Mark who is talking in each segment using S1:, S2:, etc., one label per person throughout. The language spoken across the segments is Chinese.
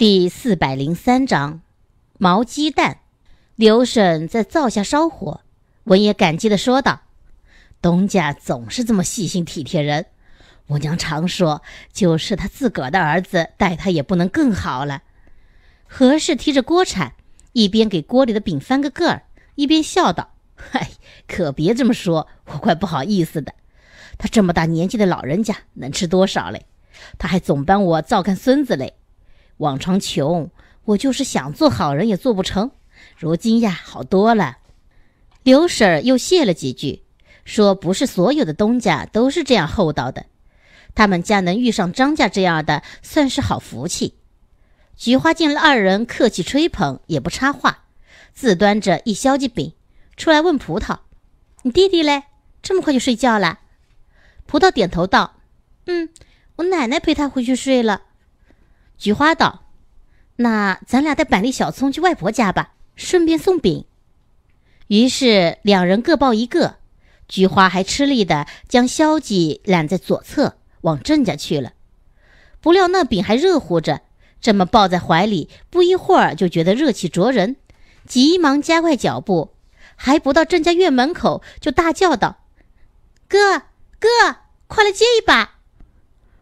S1: 第四百零三章，毛鸡蛋。刘婶在灶下烧火，文也感激的说道：“东家总是这么细心体贴人，我娘常说，就是他自个儿的儿子待他也不能更好了。”何氏提着锅铲，一边给锅里的饼翻个个儿，一边笑道：“嗨，可别这么说，我怪不好意思的。他这么大年纪的老人家，能吃多少嘞？他还总帮我照看孙子嘞。”往常穷，我就是想做好人也做不成。如今呀，好多了。刘婶儿又谢了几句，说不是所有的东家都是这样厚道的，他们家能遇上张家这样的，算是好福气。菊花见了二人客气吹捧，也不插话，自端着一削剂饼出来问葡萄：“你弟弟嘞？这么快就睡觉了？”葡萄点头道：“嗯，我奶奶陪他回去睡了。”菊花道：“那咱俩带板栗、小葱去外婆家吧，顺便送饼。”于是两人各抱一个。菊花还吃力地将萧吉揽在左侧，往郑家去了。不料那饼还热乎着，这么抱在怀里，不一会儿就觉得热气灼人，急忙加快脚步。还不到郑家院门口，就大叫道：“哥哥，快来接一把！”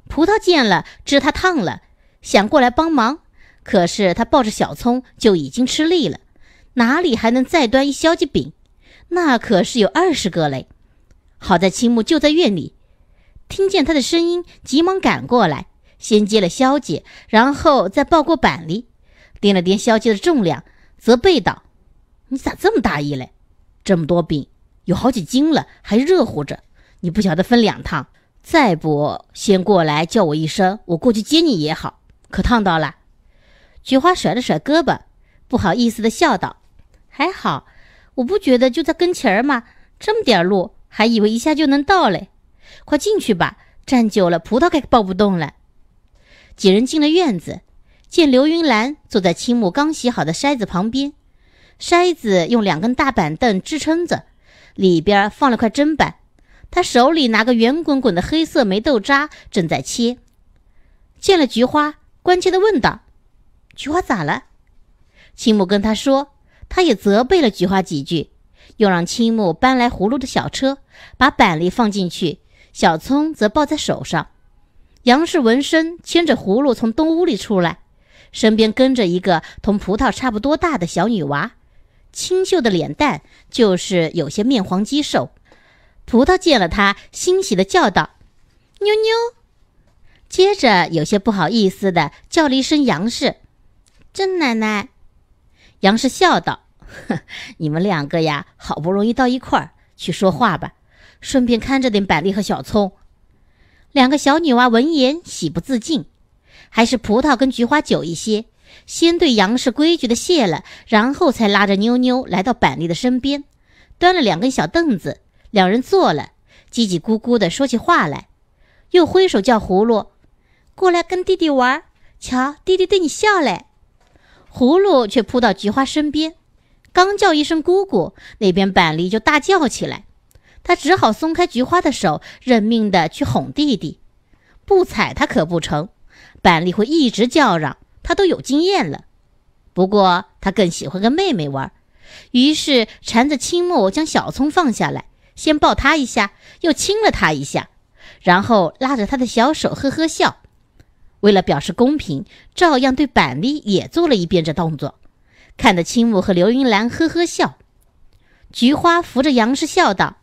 S1: 葡萄见了，知他烫了。想过来帮忙，可是他抱着小葱就已经吃力了，哪里还能再端一削子饼？那可是有二十个嘞！好在青木就在院里，听见他的声音，急忙赶过来，先接了萧姐，然后再抱过板栗，掂了掂萧姐的重量，责备道：“你咋这么大意嘞？这么多饼，有好几斤了，还热乎着，你不晓得分两趟。再不先过来叫我一声，我过去接你也好。”可烫到了，菊花甩了甩胳膊，不好意思的笑道：“还好，我不觉得就在跟前儿嘛，这么点路，还以为一下就能到嘞。快进去吧，站久了葡萄该抱不动了。”几人进了院子，见刘云兰坐在青木刚洗好的筛子旁边，筛子用两根大板凳支撑着，里边放了块砧板，他手里拿个圆滚滚的黑色霉豆渣，正在切。见了菊花。关切的问道：“菊花咋了？”青木跟他说，他也责备了菊花几句，又让青木搬来葫芦的小车，把板栗放进去，小葱则抱在手上。杨氏闻声牵着葫芦从东屋里出来，身边跟着一个同葡萄差不多大的小女娃，清秀的脸蛋就是有些面黄肌瘦。葡萄见了她，欣喜的叫道：“妞妞。”接着有些不好意思的叫了一声“杨氏，郑奶奶”，杨氏笑道：“ 你们两个呀，好不容易到一块儿去说话吧，顺便看着点板栗和小葱。”两个小女娃闻言喜不自禁，还是葡萄跟菊花久一些，先对杨氏规矩的谢了，然后才拉着妞妞来到板栗的身边，端了两根小凳子，两人坐了，叽叽咕咕的说起话来，又挥手叫葫芦。过来跟弟弟玩，瞧弟弟对你笑嘞。葫芦却扑到菊花身边，刚叫一声“姑姑”，那边板栗就大叫起来。他只好松开菊花的手，认命的去哄弟弟。不踩他可不成，板栗会一直叫嚷。他都有经验了，不过他更喜欢跟妹妹玩，于是缠着青木将小葱放下来，先抱他一下，又亲了他一下，然后拉着他的小手呵呵笑。为了表示公平，照样对板栗也做了一遍这动作，看得青木和刘云兰呵呵笑。菊花扶着杨氏笑道：“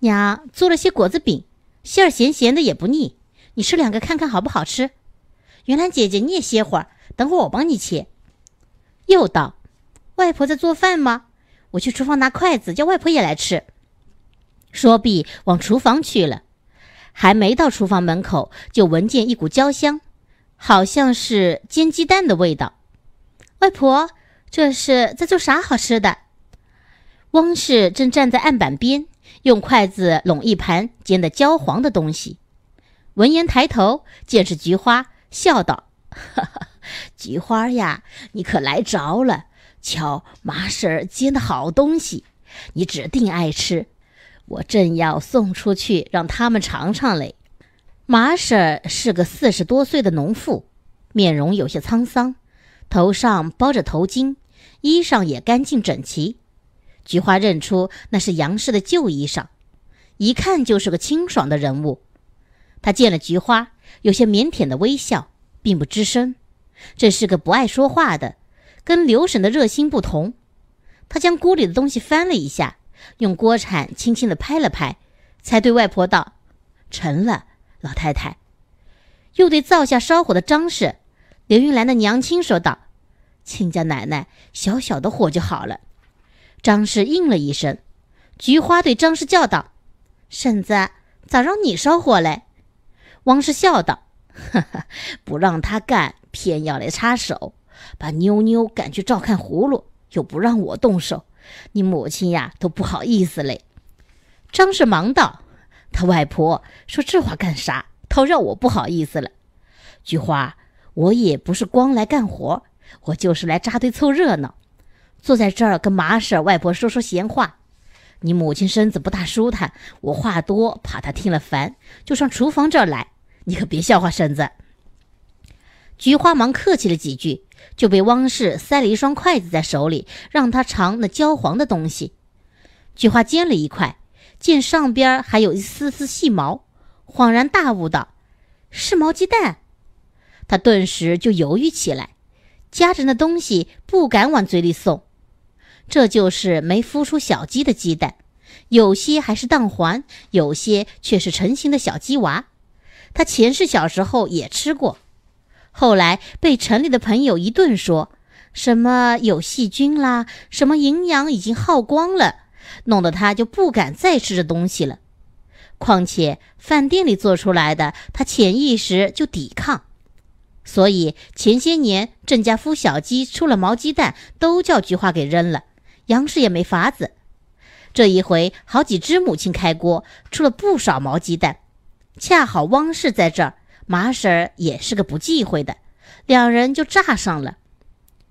S1: 娘做了些果子饼，馅儿咸咸的也不腻，你吃两个看看好不好吃。”云兰姐姐，你也歇会儿，等会儿我帮你切。又道：“外婆在做饭吗？我去厨房拿筷子，叫外婆也来吃。”说毕，往厨房去了。还没到厨房门口，就闻见一股焦香。好像是煎鸡蛋的味道，外婆，这是在做啥好吃的？汪氏正站在案板边，用筷子拢一盘煎得焦黄的东西。闻言抬头，见是菊花，笑道：“ 菊花呀，你可来着了！瞧麻婶煎的好东西，你指定爱吃。我正要送出去，让他们尝尝嘞。”麻婶是个四十多岁的农妇，面容有些沧桑，头上包着头巾，衣裳也干净整齐。菊花认出那是杨氏的旧衣裳，一看就是个清爽的人物。她见了菊花，有些腼腆的微笑，并不吱声。这是个不爱说话的，跟刘婶的热心不同。她将锅里的东西翻了一下，用锅铲轻轻的拍了拍，才对外婆道：“成了。”老太太，又对灶下烧火的张氏、刘玉兰的娘亲说道：“亲家奶奶，小小的火就好了。”张氏应了一声。菊花对张氏叫道：“婶子，咋让你烧火嘞？”王氏笑道：“哈哈，不让他干，偏要来插手，把妞妞赶去照看葫芦，又不让我动手，你母亲呀都不好意思嘞。”张氏忙道。他外婆说这话干啥？倒让我不好意思了。菊花，我也不是光来干活，我就是来扎堆凑热闹，坐在这儿跟麻婶、外婆说说闲话。你母亲身子不大舒坦，我话多，怕她听了烦，就上厨房这儿来。你可别笑话婶子。菊花忙客气了几句，就被汪氏塞了一双筷子在手里，让她尝那焦黄的东西。菊花煎了一块。见上边还有一丝丝细毛，恍然大悟道：“是毛鸡蛋。”他顿时就犹豫起来，家人的东西不敢往嘴里送。这就是没孵出小鸡的鸡蛋，有些还是蛋黄，有些却是成型的小鸡娃。他前世小时候也吃过，后来被城里的朋友一顿说：“什么有细菌啦，什么营养已经耗光了。”弄得他就不敢再吃这东西了。况且饭店里做出来的，他潜意识就抵抗。所以前些年郑家孵小鸡出了毛鸡蛋，都叫菊花给扔了。杨氏也没法子。这一回好几只母亲开锅出了不少毛鸡蛋，恰好汪氏在这儿，麻婶儿也是个不忌讳的，两人就炸上了。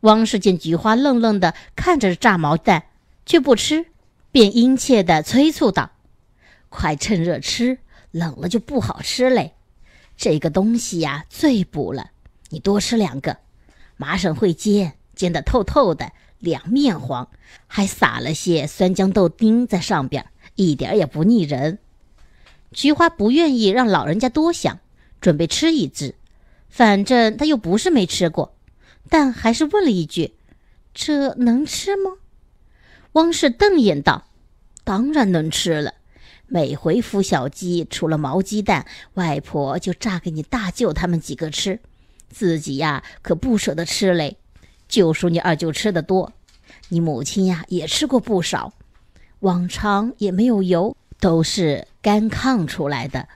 S1: 汪氏见菊花愣愣的看着炸毛蛋，却不吃。便殷切地催促道：“快趁热吃，冷了就不好吃嘞。这个东西呀，最补了，你多吃两个。麻绳会煎，煎得透透的，两面黄，还撒了些酸豇豆丁在上边，一点也不腻人。菊花不愿意让老人家多想，准备吃一只，反正他又不是没吃过，但还是问了一句：‘这能吃吗？’”汪氏瞪眼道：“当然能吃了，每回孵小鸡，除了毛鸡蛋，外婆就炸给你大舅他们几个吃，自己呀可不舍得吃嘞。就数你二舅吃的多，你母亲呀也吃过不少。往常也没有油，都是干炕出来的。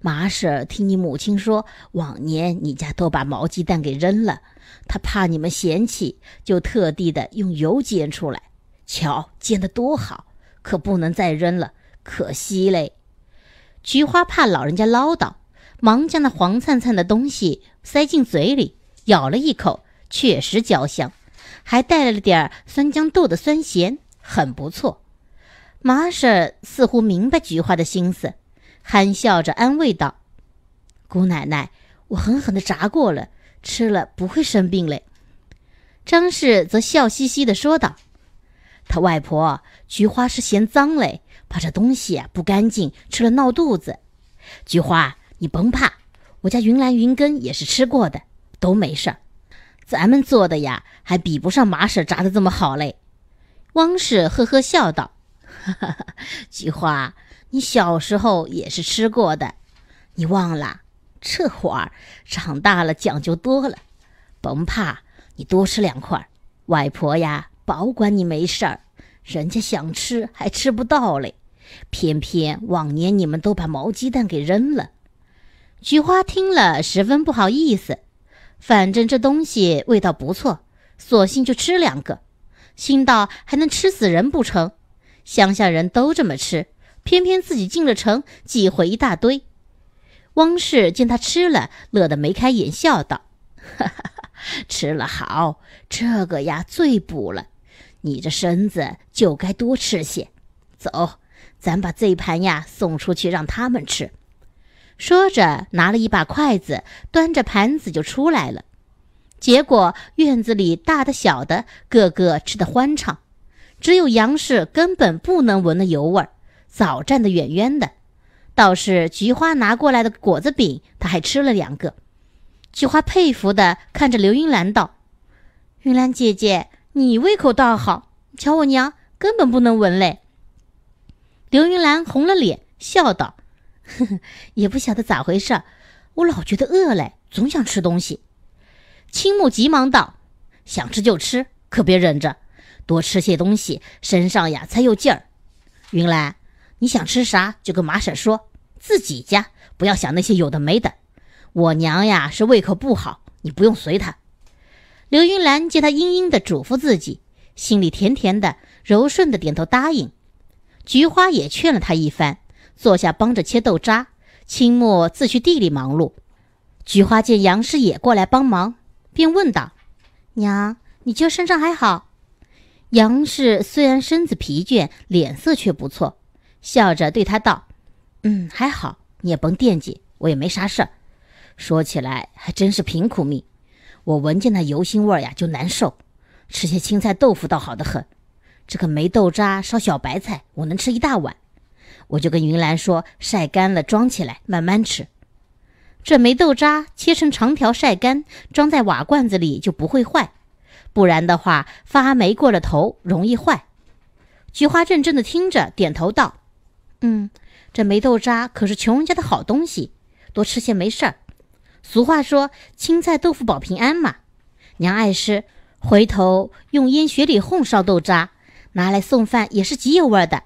S1: 马婶听你母亲说，往年你家都把毛鸡蛋给扔了，她怕你们嫌弃，就特地的用油煎出来。”瞧，煎的多好，可不能再扔了，可惜嘞。菊花怕老人家唠叨，忙将那黄灿灿的东西塞进嘴里，咬了一口，确实焦香，还带了点儿酸豇豆的酸咸，很不错。麻婶儿似乎明白菊花的心思，憨笑着安慰道：“姑奶奶，我狠狠的炸过了，吃了不会生病嘞。”张氏则笑嘻嘻的说道。他外婆菊花是嫌脏嘞，怕这东西啊不干净，吃了闹肚子。菊花，你甭怕，我家云兰云根也是吃过的，都没事儿。咱们做的呀，还比不上麻婶炸的这么好嘞。汪氏呵呵笑道：“菊花，你小时候也是吃过的，你忘了？这会儿长大了讲究多了，甭怕，你多吃两块。外婆呀。”保管你没事儿，人家想吃还吃不到嘞，偏偏往年你们都把毛鸡蛋给扔了。菊花听了十分不好意思，反正这东西味道不错，索性就吃两个。心道还能吃死人不成？乡下人都这么吃，偏偏自己进了城，忌讳一大堆。汪氏见他吃了，乐得眉开眼笑道：“哈哈，吃了好，这个呀最补了。”你这身子就该多吃些，走，咱把这盘呀送出去让他们吃。说着，拿了一把筷子，端着盘子就出来了。结果院子里大的小的个个吃得欢畅，只有杨氏根本不能闻的油味，早站得远远的。倒是菊花拿过来的果子饼，她还吃了两个。菊花佩服地看着刘云兰道：“云兰姐姐。”你胃口倒好，瞧我娘根本不能闻嘞。刘云兰红了脸，笑道：“呵呵，也不晓得咋回事，我老觉得饿嘞，总想吃东西。”青木急忙道：“想吃就吃，可别忍着，多吃些东西，身上呀才有劲儿。”云兰，你想吃啥就跟马婶说，自己家不要想那些有的没的。我娘呀是胃口不好，你不用随她。刘云兰见他殷殷的嘱咐自己，心里甜甜的，柔顺的点头答应。菊花也劝了他一番，坐下帮着切豆渣。清末自去地里忙碌。菊花见杨氏也过来帮忙，便问道：“娘，你今身上还好？”杨氏虽然身子疲倦，脸色却不错，笑着对他道：“嗯，还好。你也甭惦记，我也没啥事儿。说起来，还真是贫苦命。”我闻见那油腥味儿呀，就难受。吃些青菜豆腐倒好得很。这个霉豆渣烧小白菜，我能吃一大碗。我就跟云兰说，晒干了装起来慢慢吃。这霉豆渣切成长条晒干，装在瓦罐子里就不会坏。不然的话，发霉过了头容易坏。菊花认真地听着，点头道：“嗯，这霉豆渣可是穷人家的好东西，多吃些没事儿。”俗话说：“青菜豆腐保平安嘛。”娘爱吃，回头用烟雪里烘烧豆渣，拿来送饭也是极有味儿的。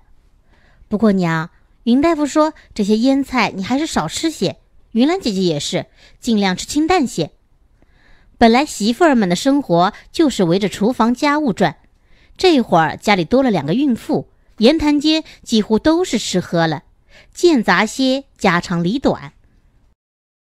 S1: 不过娘，云大夫说这些腌菜你还是少吃些。云兰姐姐也是，尽量吃清淡些。本来媳妇儿们的生活就是围着厨房家务转，这会儿家里多了两个孕妇，言谈间几乎都是吃喝了，见杂些家长里短。